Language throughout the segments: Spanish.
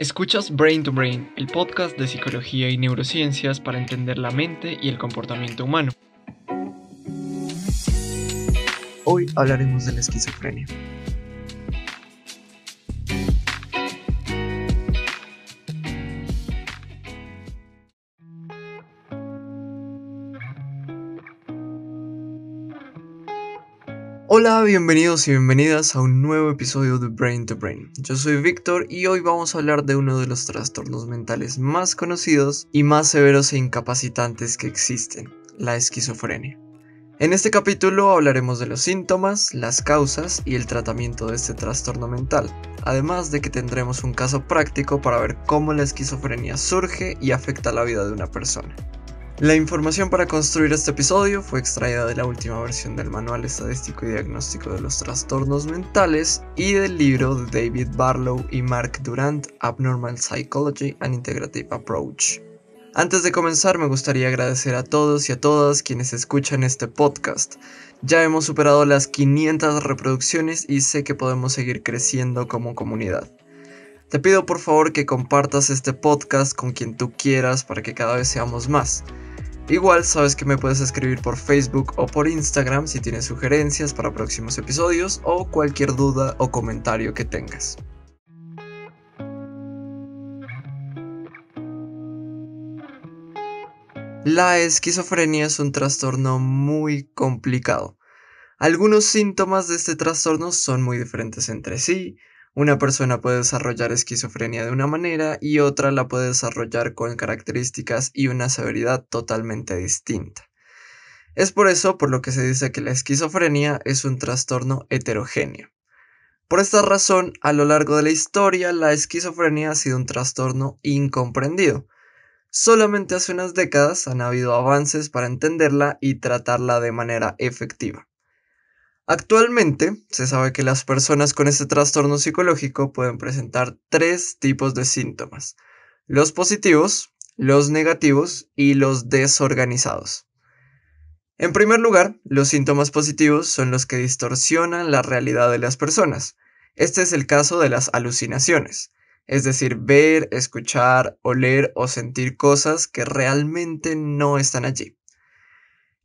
Escuchas Brain to Brain, el podcast de psicología y neurociencias para entender la mente y el comportamiento humano. Hoy hablaremos de la esquizofrenia, Hola, bienvenidos y bienvenidas a un nuevo episodio de Brain to Brain. Yo soy Víctor y hoy vamos a hablar de uno de los trastornos mentales más conocidos y más severos e incapacitantes que existen, la esquizofrenia. En este capítulo hablaremos de los síntomas, las causas y el tratamiento de este trastorno mental, además de que tendremos un caso práctico para ver cómo la esquizofrenia surge y afecta la vida de una persona. La información para construir este episodio fue extraída de la última versión del Manual Estadístico y Diagnóstico de los Trastornos Mentales y del libro de David Barlow y Mark Durant, Abnormal Psychology and Integrative Approach. Antes de comenzar me gustaría agradecer a todos y a todas quienes escuchan este podcast. Ya hemos superado las 500 reproducciones y sé que podemos seguir creciendo como comunidad. Te pido por favor que compartas este podcast con quien tú quieras para que cada vez seamos más. Igual sabes que me puedes escribir por Facebook o por Instagram si tienes sugerencias para próximos episodios o cualquier duda o comentario que tengas. La esquizofrenia es un trastorno muy complicado. Algunos síntomas de este trastorno son muy diferentes entre sí, una persona puede desarrollar esquizofrenia de una manera y otra la puede desarrollar con características y una severidad totalmente distinta. Es por eso por lo que se dice que la esquizofrenia es un trastorno heterogéneo. Por esta razón, a lo largo de la historia, la esquizofrenia ha sido un trastorno incomprendido. Solamente hace unas décadas han habido avances para entenderla y tratarla de manera efectiva. Actualmente se sabe que las personas con este trastorno psicológico pueden presentar tres tipos de síntomas, los positivos, los negativos y los desorganizados. En primer lugar, los síntomas positivos son los que distorsionan la realidad de las personas. Este es el caso de las alucinaciones, es decir, ver, escuchar, oler o sentir cosas que realmente no están allí.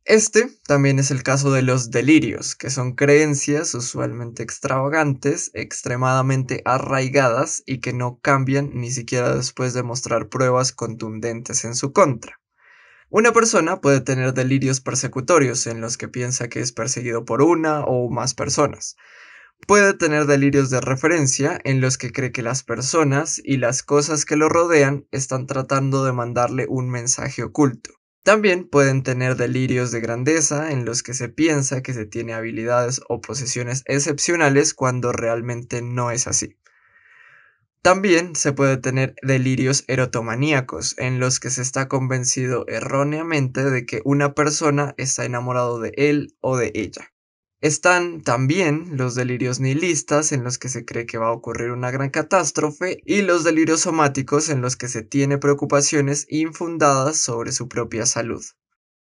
Este también es el caso de los delirios, que son creencias usualmente extravagantes, extremadamente arraigadas y que no cambian ni siquiera después de mostrar pruebas contundentes en su contra. Una persona puede tener delirios persecutorios en los que piensa que es perseguido por una o más personas. Puede tener delirios de referencia en los que cree que las personas y las cosas que lo rodean están tratando de mandarle un mensaje oculto también pueden tener delirios de grandeza en los que se piensa que se tiene habilidades o posesiones excepcionales cuando realmente no es así. También se puede tener delirios erotomaníacos en los que se está convencido erróneamente de que una persona está enamorado de él o de ella. Están también los delirios nihilistas en los que se cree que va a ocurrir una gran catástrofe y los delirios somáticos en los que se tiene preocupaciones infundadas sobre su propia salud.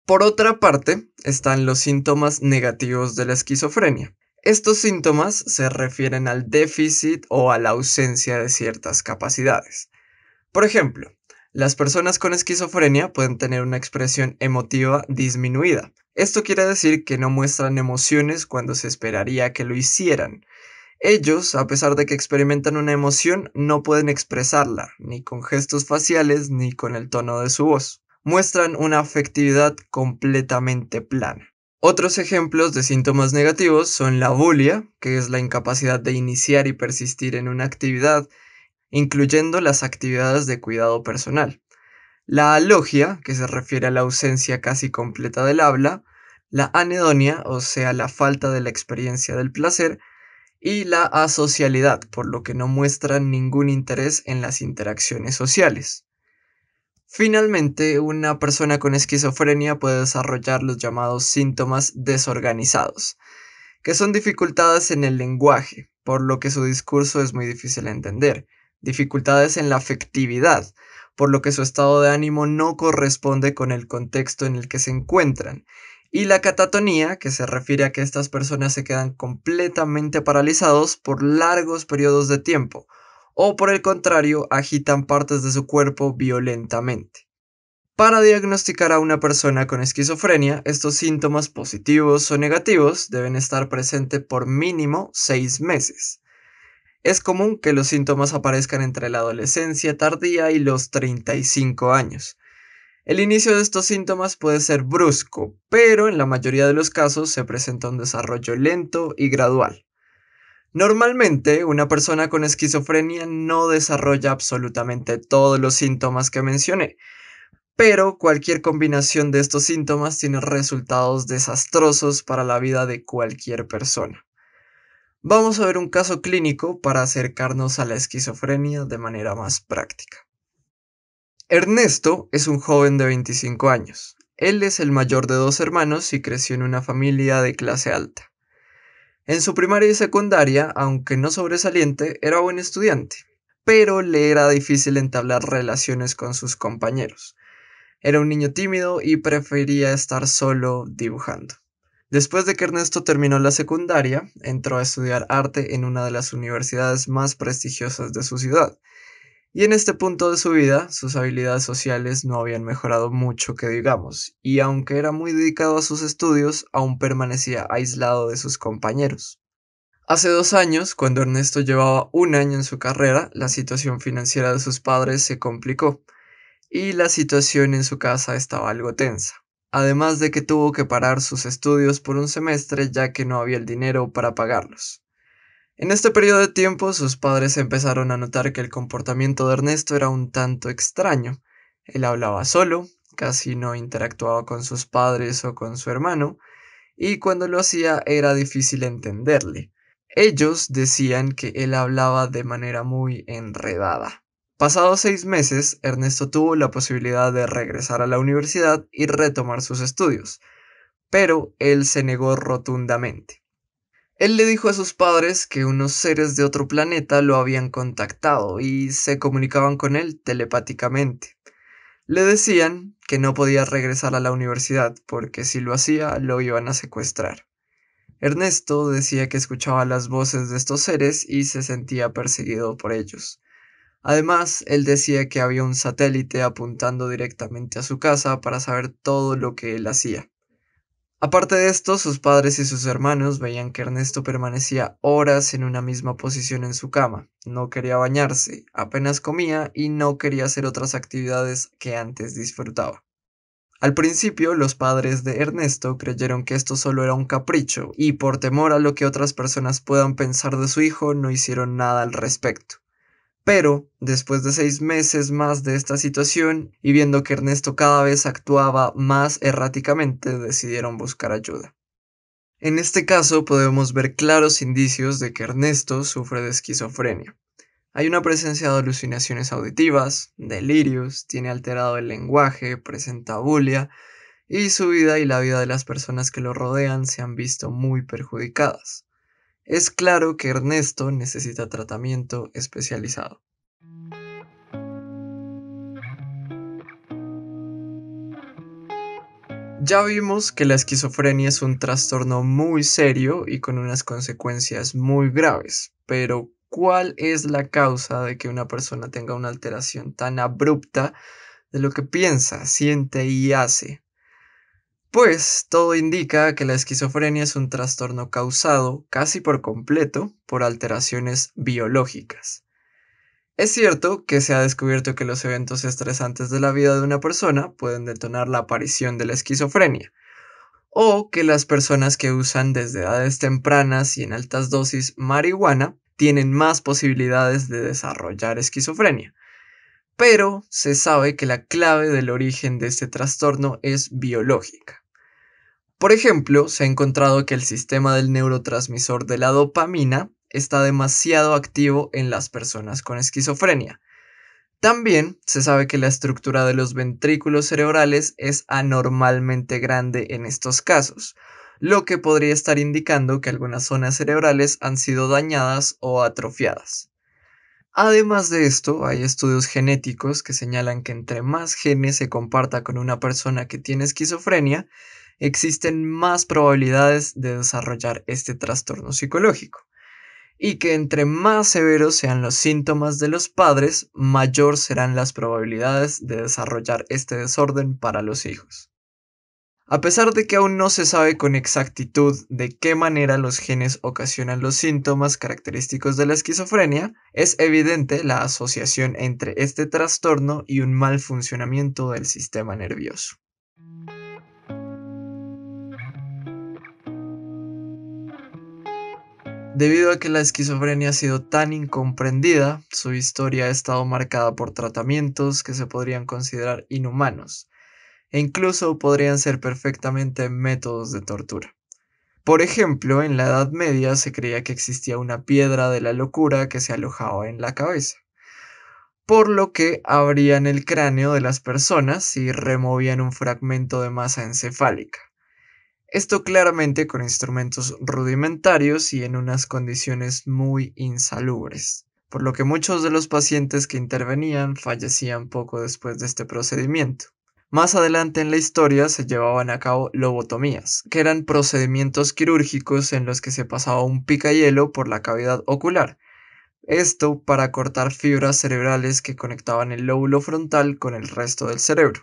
Por otra parte, están los síntomas negativos de la esquizofrenia. Estos síntomas se refieren al déficit o a la ausencia de ciertas capacidades. Por ejemplo, las personas con esquizofrenia pueden tener una expresión emotiva disminuida. Esto quiere decir que no muestran emociones cuando se esperaría que lo hicieran. Ellos, a pesar de que experimentan una emoción, no pueden expresarla, ni con gestos faciales, ni con el tono de su voz. Muestran una afectividad completamente plana. Otros ejemplos de síntomas negativos son la bulia, que es la incapacidad de iniciar y persistir en una actividad, incluyendo las actividades de cuidado personal. La alogia, que se refiere a la ausencia casi completa del habla, la anedonia, o sea, la falta de la experiencia del placer, y la asocialidad, por lo que no muestran ningún interés en las interacciones sociales. Finalmente, una persona con esquizofrenia puede desarrollar los llamados síntomas desorganizados, que son dificultades en el lenguaje, por lo que su discurso es muy difícil de entender, dificultades en la afectividad, por lo que su estado de ánimo no corresponde con el contexto en el que se encuentran. Y la catatonía, que se refiere a que estas personas se quedan completamente paralizados por largos periodos de tiempo, o por el contrario, agitan partes de su cuerpo violentamente. Para diagnosticar a una persona con esquizofrenia, estos síntomas positivos o negativos deben estar presentes por mínimo seis meses. Es común que los síntomas aparezcan entre la adolescencia tardía y los 35 años. El inicio de estos síntomas puede ser brusco, pero en la mayoría de los casos se presenta un desarrollo lento y gradual. Normalmente, una persona con esquizofrenia no desarrolla absolutamente todos los síntomas que mencioné, pero cualquier combinación de estos síntomas tiene resultados desastrosos para la vida de cualquier persona. Vamos a ver un caso clínico para acercarnos a la esquizofrenia de manera más práctica. Ernesto es un joven de 25 años. Él es el mayor de dos hermanos y creció en una familia de clase alta. En su primaria y secundaria, aunque no sobresaliente, era buen estudiante, pero le era difícil entablar relaciones con sus compañeros. Era un niño tímido y prefería estar solo dibujando. Después de que Ernesto terminó la secundaria, entró a estudiar arte en una de las universidades más prestigiosas de su ciudad. Y en este punto de su vida, sus habilidades sociales no habían mejorado mucho que digamos, y aunque era muy dedicado a sus estudios, aún permanecía aislado de sus compañeros. Hace dos años, cuando Ernesto llevaba un año en su carrera, la situación financiera de sus padres se complicó, y la situación en su casa estaba algo tensa además de que tuvo que parar sus estudios por un semestre ya que no había el dinero para pagarlos. En este periodo de tiempo sus padres empezaron a notar que el comportamiento de Ernesto era un tanto extraño. Él hablaba solo, casi no interactuaba con sus padres o con su hermano, y cuando lo hacía era difícil entenderle. Ellos decían que él hablaba de manera muy enredada. Pasados seis meses, Ernesto tuvo la posibilidad de regresar a la universidad y retomar sus estudios, pero él se negó rotundamente. Él le dijo a sus padres que unos seres de otro planeta lo habían contactado y se comunicaban con él telepáticamente. Le decían que no podía regresar a la universidad porque si lo hacía lo iban a secuestrar. Ernesto decía que escuchaba las voces de estos seres y se sentía perseguido por ellos. Además, él decía que había un satélite apuntando directamente a su casa para saber todo lo que él hacía. Aparte de esto, sus padres y sus hermanos veían que Ernesto permanecía horas en una misma posición en su cama, no quería bañarse, apenas comía y no quería hacer otras actividades que antes disfrutaba. Al principio, los padres de Ernesto creyeron que esto solo era un capricho y por temor a lo que otras personas puedan pensar de su hijo no hicieron nada al respecto. Pero, después de seis meses más de esta situación y viendo que Ernesto cada vez actuaba más erráticamente, decidieron buscar ayuda. En este caso podemos ver claros indicios de que Ernesto sufre de esquizofrenia. Hay una presencia de alucinaciones auditivas, delirios, tiene alterado el lenguaje, presenta bulia, y su vida y la vida de las personas que lo rodean se han visto muy perjudicadas es claro que Ernesto necesita tratamiento especializado. Ya vimos que la esquizofrenia es un trastorno muy serio y con unas consecuencias muy graves, pero ¿cuál es la causa de que una persona tenga una alteración tan abrupta de lo que piensa, siente y hace? Pues todo indica que la esquizofrenia es un trastorno causado casi por completo por alteraciones biológicas. Es cierto que se ha descubierto que los eventos estresantes de la vida de una persona pueden detonar la aparición de la esquizofrenia, o que las personas que usan desde edades tempranas y en altas dosis marihuana tienen más posibilidades de desarrollar esquizofrenia. Pero se sabe que la clave del origen de este trastorno es biológica. Por ejemplo, se ha encontrado que el sistema del neurotransmisor de la dopamina está demasiado activo en las personas con esquizofrenia. También se sabe que la estructura de los ventrículos cerebrales es anormalmente grande en estos casos, lo que podría estar indicando que algunas zonas cerebrales han sido dañadas o atrofiadas. Además de esto, hay estudios genéticos que señalan que entre más genes se comparta con una persona que tiene esquizofrenia, existen más probabilidades de desarrollar este trastorno psicológico y que entre más severos sean los síntomas de los padres, mayor serán las probabilidades de desarrollar este desorden para los hijos. A pesar de que aún no se sabe con exactitud de qué manera los genes ocasionan los síntomas característicos de la esquizofrenia, es evidente la asociación entre este trastorno y un mal funcionamiento del sistema nervioso. Debido a que la esquizofrenia ha sido tan incomprendida, su historia ha estado marcada por tratamientos que se podrían considerar inhumanos e incluso podrían ser perfectamente métodos de tortura. Por ejemplo, en la Edad Media se creía que existía una piedra de la locura que se alojaba en la cabeza, por lo que abrían el cráneo de las personas y removían un fragmento de masa encefálica. Esto claramente con instrumentos rudimentarios y en unas condiciones muy insalubres, por lo que muchos de los pacientes que intervenían fallecían poco después de este procedimiento. Más adelante en la historia se llevaban a cabo lobotomías, que eran procedimientos quirúrgicos en los que se pasaba un picayelo por la cavidad ocular, esto para cortar fibras cerebrales que conectaban el lóbulo frontal con el resto del cerebro.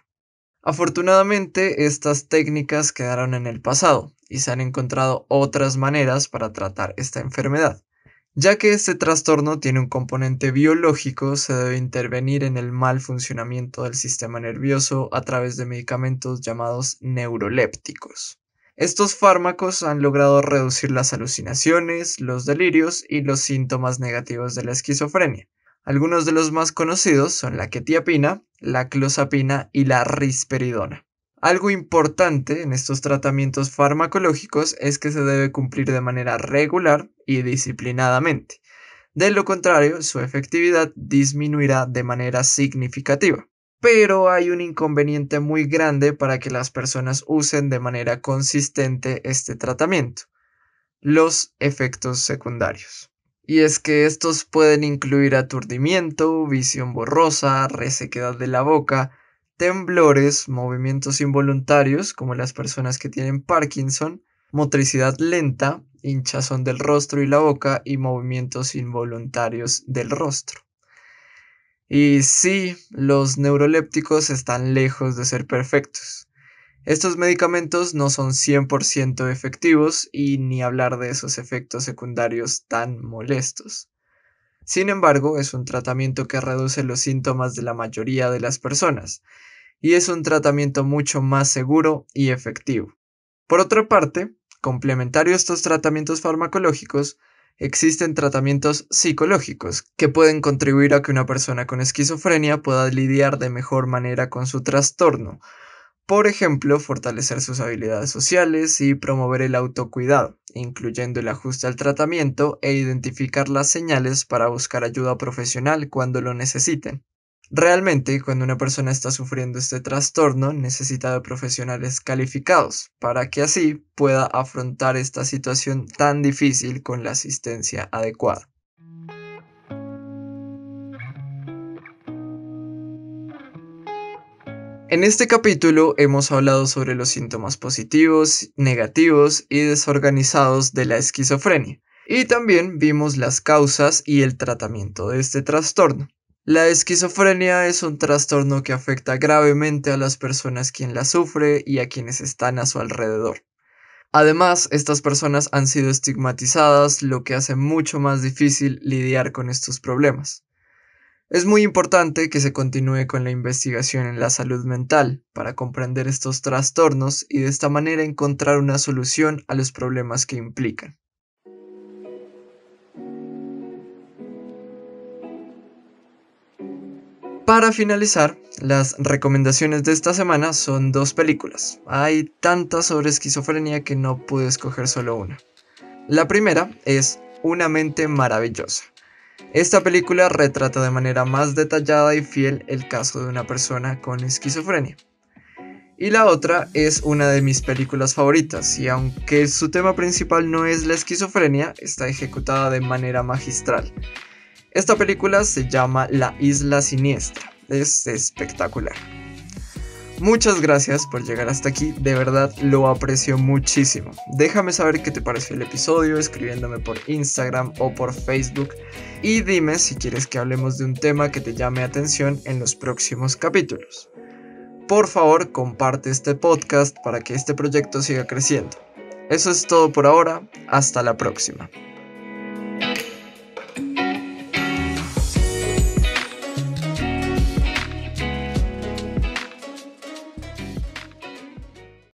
Afortunadamente, estas técnicas quedaron en el pasado y se han encontrado otras maneras para tratar esta enfermedad. Ya que este trastorno tiene un componente biológico, se debe intervenir en el mal funcionamiento del sistema nervioso a través de medicamentos llamados neurolépticos. Estos fármacos han logrado reducir las alucinaciones, los delirios y los síntomas negativos de la esquizofrenia, algunos de los más conocidos son la quetiapina, la clozapina y la risperidona. Algo importante en estos tratamientos farmacológicos es que se debe cumplir de manera regular y disciplinadamente. De lo contrario, su efectividad disminuirá de manera significativa. Pero hay un inconveniente muy grande para que las personas usen de manera consistente este tratamiento. Los efectos secundarios y es que estos pueden incluir aturdimiento, visión borrosa, resequedad de la boca, temblores, movimientos involuntarios como las personas que tienen Parkinson, motricidad lenta, hinchazón del rostro y la boca y movimientos involuntarios del rostro. Y sí, los neurolépticos están lejos de ser perfectos. Estos medicamentos no son 100% efectivos y ni hablar de esos efectos secundarios tan molestos. Sin embargo, es un tratamiento que reduce los síntomas de la mayoría de las personas y es un tratamiento mucho más seguro y efectivo. Por otra parte, complementario a estos tratamientos farmacológicos, existen tratamientos psicológicos que pueden contribuir a que una persona con esquizofrenia pueda lidiar de mejor manera con su trastorno, por ejemplo, fortalecer sus habilidades sociales y promover el autocuidado, incluyendo el ajuste al tratamiento e identificar las señales para buscar ayuda profesional cuando lo necesiten. Realmente, cuando una persona está sufriendo este trastorno, necesita de profesionales calificados para que así pueda afrontar esta situación tan difícil con la asistencia adecuada. En este capítulo hemos hablado sobre los síntomas positivos, negativos y desorganizados de la esquizofrenia, y también vimos las causas y el tratamiento de este trastorno. La esquizofrenia es un trastorno que afecta gravemente a las personas quien la sufre y a quienes están a su alrededor. Además, estas personas han sido estigmatizadas, lo que hace mucho más difícil lidiar con estos problemas. Es muy importante que se continúe con la investigación en la salud mental para comprender estos trastornos y de esta manera encontrar una solución a los problemas que implican. Para finalizar, las recomendaciones de esta semana son dos películas. Hay tantas sobre esquizofrenia que no pude escoger solo una. La primera es Una mente maravillosa, esta película retrata de manera más detallada y fiel el caso de una persona con esquizofrenia. Y la otra es una de mis películas favoritas, y aunque su tema principal no es la esquizofrenia, está ejecutada de manera magistral. Esta película se llama La Isla Siniestra, es espectacular. Muchas gracias por llegar hasta aquí, de verdad lo aprecio muchísimo. Déjame saber qué te pareció el episodio escribiéndome por Instagram o por Facebook y dime si quieres que hablemos de un tema que te llame atención en los próximos capítulos. Por favor, comparte este podcast para que este proyecto siga creciendo. Eso es todo por ahora, hasta la próxima.